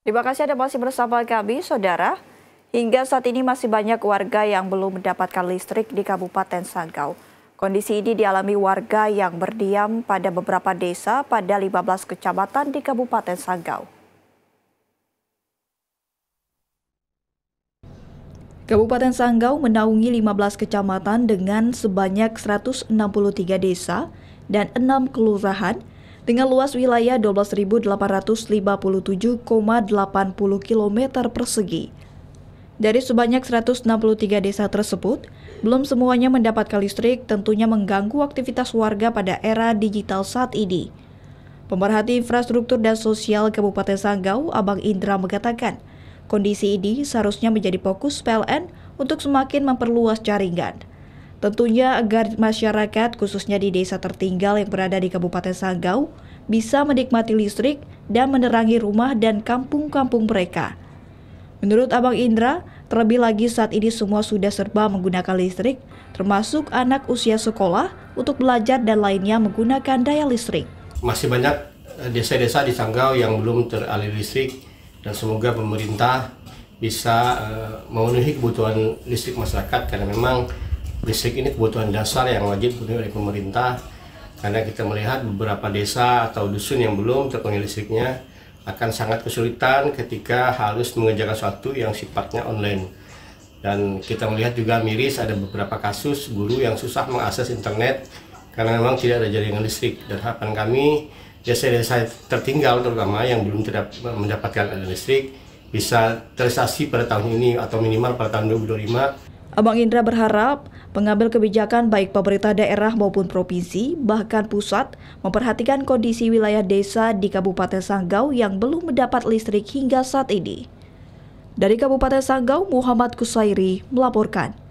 Terima kasih Anda masih bersama kami, Saudara. Hingga saat ini masih banyak warga yang belum mendapatkan listrik di Kabupaten Sanggau. Kondisi ini dialami warga yang berdiam pada beberapa desa pada 15 kecamatan di Kabupaten Sanggau. Kabupaten Sanggau menaungi 15 kecamatan dengan sebanyak 163 desa dan 6 kelurahan dengan luas wilayah 12.857,80 km persegi. Dari sebanyak 163 desa tersebut, belum semuanya mendapatkan listrik tentunya mengganggu aktivitas warga pada era digital saat ini. Pemerhati Infrastruktur dan Sosial Kabupaten Sanggau, Abang Indra mengatakan, kondisi ini seharusnya menjadi fokus PLN untuk semakin memperluas jaringan. Tentunya agar masyarakat khususnya di desa tertinggal yang berada di Kabupaten Sanggau bisa menikmati listrik dan menerangi rumah dan kampung-kampung mereka. Menurut Abang Indra, terlebih lagi saat ini semua sudah serba menggunakan listrik, termasuk anak usia sekolah untuk belajar dan lainnya menggunakan daya listrik. Masih banyak eh, desa-desa di Sanggau yang belum teralir listrik dan semoga pemerintah bisa eh, memenuhi kebutuhan listrik masyarakat karena memang listrik ini kebutuhan dasar yang wajib dipenuhi oleh pemerintah karena kita melihat beberapa desa atau dusun yang belum terpenuhi listriknya akan sangat kesulitan ketika harus mengerjakan sesuatu yang sifatnya online. Dan kita melihat juga miris ada beberapa kasus guru yang susah mengakses internet karena memang tidak ada jaringan listrik. Dan harapan kami desa-desa tertinggal terutama yang belum terdapat, mendapatkan listrik bisa terisasi pada tahun ini atau minimal pada tahun 2025. Abang Indra berharap Pengambil kebijakan baik pemerintah daerah maupun provinsi, bahkan pusat, memperhatikan kondisi wilayah desa di Kabupaten Sanggau yang belum mendapat listrik hingga saat ini. Dari Kabupaten Sanggau, Muhammad Kusairi melaporkan.